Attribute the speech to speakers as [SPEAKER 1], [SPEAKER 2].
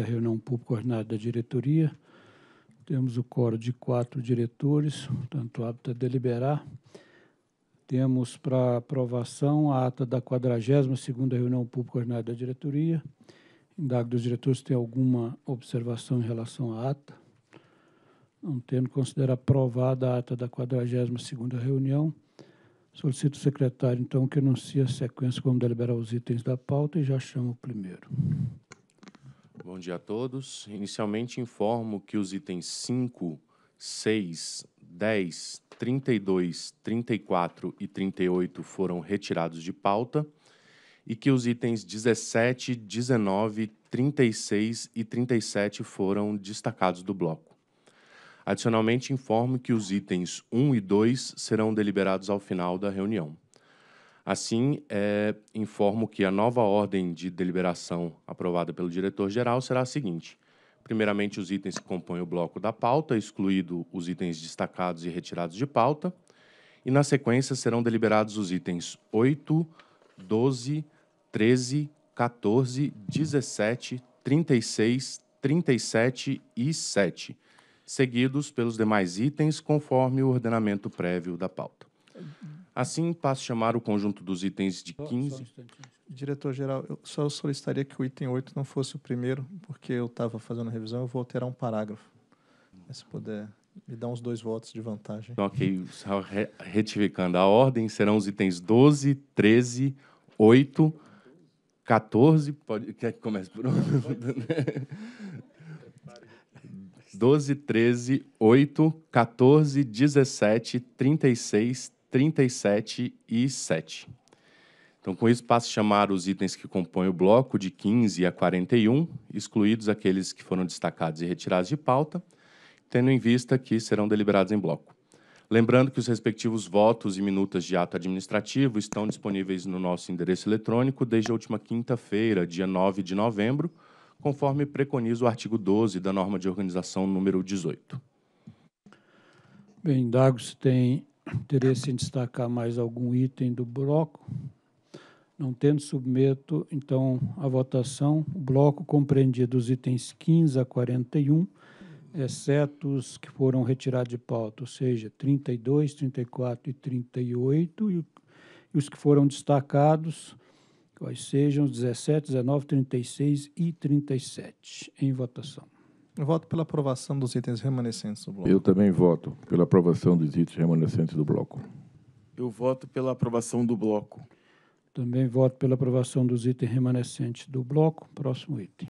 [SPEAKER 1] da reunião pública ordinária da diretoria. Temos o coro de quatro diretores, portanto, hábito a é deliberar. Temos para aprovação a ata da 42ª reunião pública ordinária da diretoria. Indago dos diretores se tem alguma observação em relação à ata. Não tendo, considero aprovada a ata da 42ª reunião. Solicito o secretário, então, que anuncie a sequência como deliberar os itens da pauta e já chamo o primeiro.
[SPEAKER 2] Bom dia a todos. Inicialmente informo que os itens 5, 6, 10, 32, 34 e 38 foram retirados de pauta e que os itens 17, 19, 36 e 37 foram destacados do bloco. Adicionalmente, informo que os itens 1 e 2 serão deliberados ao final da reunião. Assim, é, informo que a nova ordem de deliberação aprovada pelo diretor-geral será a seguinte: primeiramente, os itens que compõem o bloco da pauta, excluído os itens destacados e retirados de pauta, e na sequência serão deliberados os itens 8, 12, 13, 14, 17, 36, 37 e 7, seguidos pelos demais itens conforme o ordenamento prévio da pauta. Assim, passo a chamar o conjunto dos itens de 15.
[SPEAKER 1] um Diretor-geral, eu só solicitaria que o item 8 não fosse o primeiro, porque eu estava fazendo a revisão, eu vou alterar um parágrafo. Mas se puder me dar uns dois votos de vantagem. Então, ok,
[SPEAKER 2] só re retificando a ordem, serão os itens 12, 13, 8, 14, pode, quer que comece por onde? 12, 13, 8, 14, 17, 36, 37 e 7. Então, com isso, passo a chamar os itens que compõem o bloco de 15 a 41, excluídos aqueles que foram destacados e retirados de pauta, tendo em vista que serão deliberados em bloco. Lembrando que os respectivos votos e minutas de ato administrativo estão disponíveis no nosso endereço eletrônico desde a última quinta-feira, dia 9 de novembro, conforme preconiza o artigo 12 da norma de organização número 18.
[SPEAKER 1] Bem, se tem interesse em destacar mais algum item do bloco? Não tendo, submeto, então, à votação o bloco compreendido os itens 15 a 41, exceto os que foram retirados de pauta, ou seja, 32, 34 e 38, e, os que foram destacados, quais sejam os 17, 19, 36 e 37, em votação voto pela aprovação dos itens remanescentes do bloco. Eu
[SPEAKER 2] também voto pela aprovação dos itens remanescentes do bloco. Eu voto pela aprovação do bloco.
[SPEAKER 1] Também voto pela aprovação dos itens remanescentes do bloco. Próximo item.